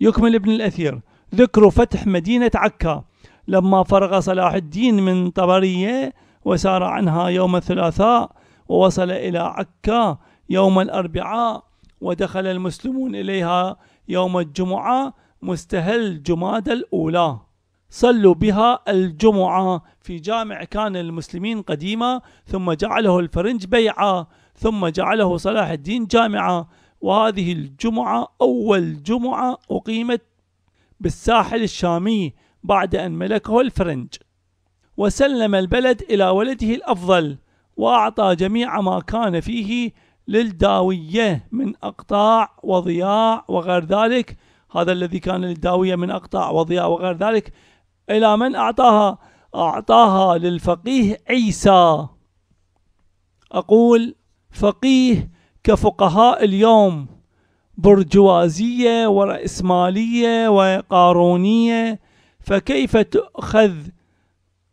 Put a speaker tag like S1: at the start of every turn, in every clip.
S1: يكمل ابن الأثير ذكر فتح مدينة عكا لما فرغ صلاح الدين من طبرية وسار عنها يوم الثلاثاء ووصل إلى عكا يوم الأربعاء ودخل المسلمون إليها يوم الجمعة مستهل جماد الأولى صلوا بها الجمعة في جامع كان المسلمين قديما ثم جعله الفرنج بيعة ثم جعله صلاح الدين جامعة وهذه الجمعة أول جمعة أقيمت بالساحل الشامي بعد أن ملكه الفرنج وسلم البلد إلى ولده الأفضل وأعطى جميع ما كان فيه للداوية من أقطاع وضياع وغير ذلك هذا الذي كان للداوية من أقطاع وضياع وغير ذلك إلى من أعطاها أعطاها للفقيه عيسى أقول فقيه كفقهاء اليوم برجوازية ورأسمالية وقارونية فكيف تؤخذ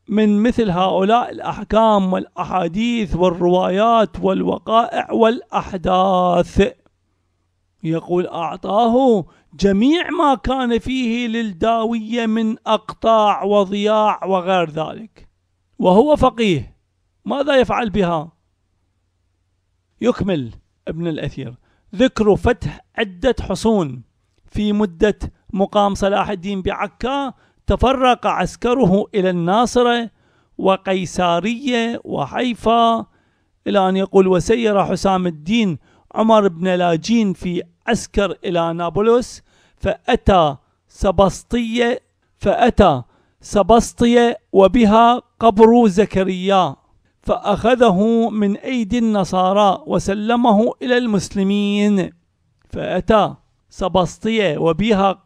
S1: من مثل هؤلاء الأحكام والأحاديث والروايات والوقائع والأحداث يقول أعطاه جميع ما كان فيه للداوية من أقطاع وضياع وغير ذلك وهو فقيه ماذا يفعل بها؟ يكمل ابن الأثير ذكر فتح عدة حصون في مدة مقام صلاح الدين بعكا تفرق عسكره إلى الناصرة وقيسارية وحيفا إلى أن يقول وسير حسام الدين عمر بن لاجين في عسكر إلى نابلس فأتى سبسطية فأتى سبسطية وبها قبر زكريا فأخذه من أيدي النصارى وسلمه إلى المسلمين فأتى سباستية وبها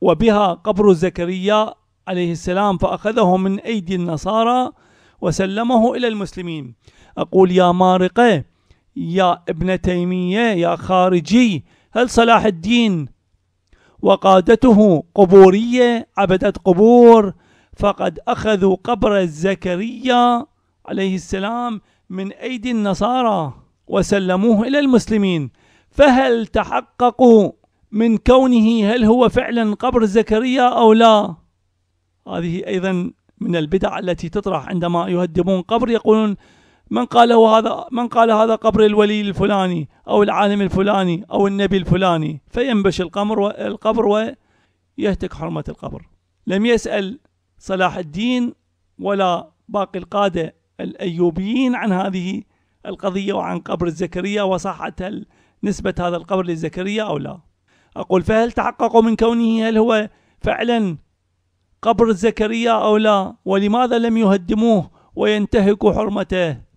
S1: وبها قبر زكريا عليه السلام فأخذه من أيدي النصارى وسلمه إلى المسلمين أقول يا مارقة يا ابن تيمية يا خارجي هل صلاح الدين وقادته قبورية عبدت قبور فقد أخذوا قبر زكريا عليه السلام من أيدي النصارى وسلموه إلى المسلمين فهل تحققوا من كونه هل هو فعلا قبر زكريا أو لا هذه أيضا من البدع التي تطرح عندما يهدمون قبر يقولون من قال هذا من قال هذا قبر الولي الفلاني او العالم الفلاني او النبي الفلاني فينبش القمر القبر ويهتك حرمه القبر لم يسال صلاح الدين ولا باقي القاده الأيوبيين عن هذه القضية وعن قبر زكريا وصحة نسبة هذا القبر لزكريا أو لا أقول فهل تحققوا من كونه هل هو فعلا قبر زكريا أو لا ولماذا لم يهدموه وينتهكوا حرمته